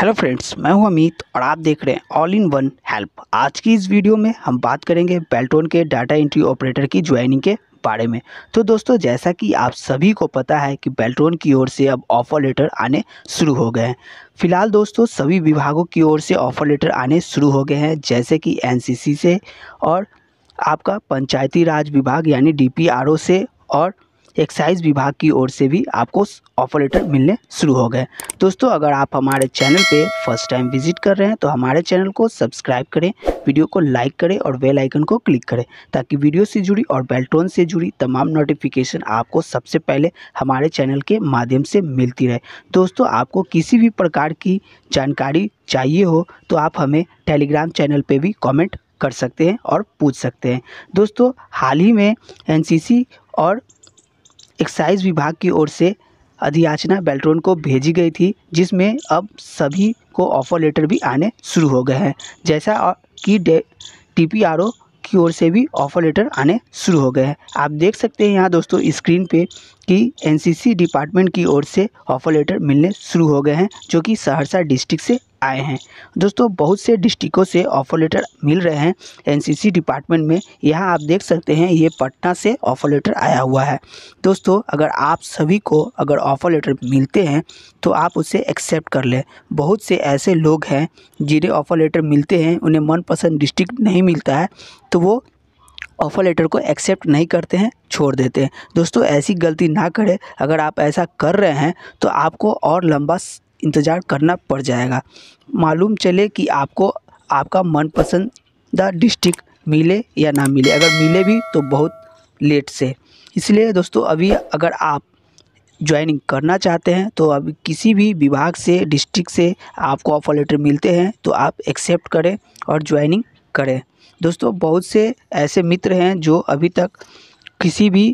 hello friends मैं हूं अमित और आप देख रहे हैं ऑल इन वन हेल्प आज की इस वीडियो में हम बात करेंगे बेल्टोन के डाटा एंट्री ऑपरेटर की ज्वाइनिंग के बारे में तो दोस्तों जैसा कि आप सभी को पता है कि बेल्टोन की ओर से अब ऑफ़र लेटर आने शुरू हो गए हैं फिलहाल दोस्तों सभी विभागों की ओर से ऑफ़र लेटर आने शुरू हो गए हैं जैसे कि एन से और आपका पंचायती राज विभाग यानी डी से और एक्साइज विभाग की ओर से भी आपको ऑफर लेटर मिलने शुरू हो गए दोस्तों अगर आप हमारे चैनल पे फर्स्ट टाइम विजिट कर रहे हैं तो हमारे चैनल को सब्सक्राइब करें वीडियो को लाइक करें और बेल आइकन को क्लिक करें ताकि वीडियो से जुड़ी और बेल्टोन से जुड़ी तमाम नोटिफिकेशन आपको सबसे पहले हमारे चैनल के माध्यम से मिलती रहे दोस्तों आपको किसी भी प्रकार की जानकारी चाहिए हो तो आप हमें टेलीग्राम चैनल पर भी कॉमेंट कर सकते हैं और पूछ सकते हैं दोस्तों हाल ही में एन और एक्साइज विभाग की ओर से अधियाचना बेल्ट्रोन को भेजी गई थी जिसमें अब सभी को ऑफर लेटर भी आने शुरू हो गए हैं जैसा कि टी पी आर ओ की ओर से भी ऑफर लेटर आने शुरू हो गए हैं आप देख सकते हैं यहाँ दोस्तों स्क्रीन पे कि एनसीसी डिपार्टमेंट की ओर से ऑफर लेटर मिलने शुरू हो गए हैं जो कि सहरसा डिस्ट्रिक्ट से आए हैं दोस्तों बहुत से डिस्ट्रिक्टों से ऑफर लेटर मिल रहे हैं एनसीसी डिपार्टमेंट में यहाँ आप देख सकते हैं ये पटना से ऑफर लेटर आया हुआ है दोस्तों अगर आप सभी को अगर ऑफर लेटर मिलते हैं तो आप उसे एक्सेप्ट कर लें बहुत से ऐसे लोग हैं जिन्हें ऑफर लेटर मिलते हैं उन्हें मनपसंद डिस्ट्रिक्ट नहीं मिलता है तो वो ऑफ़र लेटर को एक्सेप्ट नहीं करते हैं छोड़ देते हैं दोस्तों ऐसी गलती ना करें अगर आप ऐसा कर रहे हैं तो आपको और लंबा इंतज़ार करना पड़ जाएगा मालूम चले कि आपको आपका मनपसंद डिस्ट्रिक्ट मिले या ना मिले अगर मिले भी तो बहुत लेट से इसलिए दोस्तों अभी अगर आप ज्वाइनिंग करना चाहते हैं तो अभी किसी भी विभाग से डिस्ट्रिक्ट से आपको ऑफर लेटर मिलते हैं तो आप एक्सेप्ट करें और ज्वाइनिंग करें दोस्तों बहुत से ऐसे मित्र हैं जो अभी तक किसी भी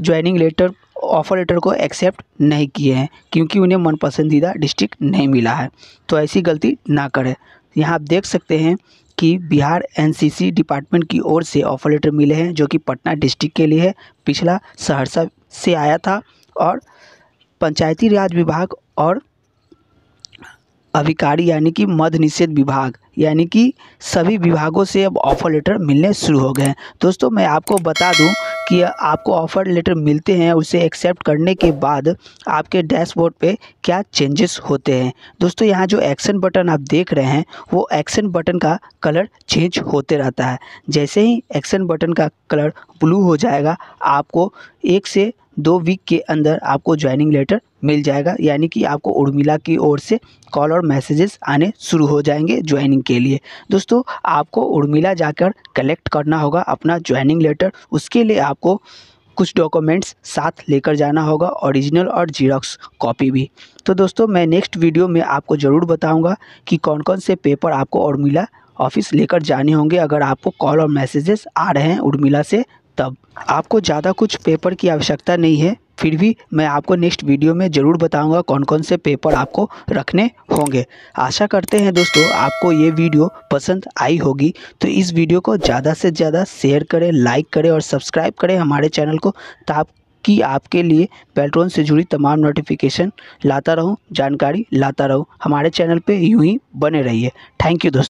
ज्वाइनिंग लेटर ऑफ़र लेटर को एक्सेप्ट नहीं किए हैं क्योंकि उन्हें मन पसंदीदा डिस्ट्रिक्ट नहीं मिला है तो ऐसी गलती ना करें यहाँ आप देख सकते हैं कि बिहार एनसीसी डिपार्टमेंट की ओर से ऑफ़र लेटर मिले हैं जो कि पटना डिस्ट्रिक्ट के लिए है पिछला सहरसा से आया था और पंचायती राज विभाग और अभिकारी यानी कि मध्य निषेध विभाग यानी कि सभी विभागों से अब ऑफ़र लेटर मिलने शुरू हो गए हैं दोस्तों मैं आपको बता दूं कि आपको ऑफ़र लेटर मिलते हैं उसे एक्सेप्ट करने के बाद आपके डैशबोर्ड पे क्या चेंजेस होते हैं दोस्तों यहाँ जो एक्शन बटन आप देख रहे हैं वो एक्शन बटन का कलर चेंज होते रहता है जैसे ही एक्शन बटन का कलर ब्लू हो जाएगा आपको एक से दो वीक के अंदर आपको ज्वाइनिंग लेटर मिल जाएगा यानी कि आपको उर्मिला की ओर से कॉल और मैसेजेस आने शुरू हो जाएंगे ज्वाइनिंग के लिए दोस्तों आपको उर्मिला जाकर कलेक्ट करना होगा अपना ज्वाइनिंग लेटर उसके लिए आपको कुछ डॉक्यूमेंट्स साथ लेकर जाना होगा ओरिजिनल और जीरोक्स कॉपी भी तो दोस्तों मैं नेक्स्ट वीडियो में आपको ज़रूर बताऊँगा कि कौन कौन से पेपर आपको उर्मिला ऑफिस लेकर जाने होंगे अगर आपको कॉल और मैसेजेस आ रहे हैं उर्मिला से तब आपको ज़्यादा कुछ पेपर की आवश्यकता नहीं है फिर भी मैं आपको नेक्स्ट वीडियो में ज़रूर बताऊंगा कौन कौन से पेपर आपको रखने होंगे आशा करते हैं दोस्तों आपको ये वीडियो पसंद आई होगी तो इस वीडियो को ज़्यादा से ज़्यादा शेयर करें लाइक करें और सब्सक्राइब करें हमारे चैनल को ताकि आपके लिए पेट्रोन से जुड़ी तमाम नोटिफिकेशन लाता रहूँ जानकारी लाता रहूँ हमारे चैनल पर यूँ ही बने रहिए थैंक यू दोस्तों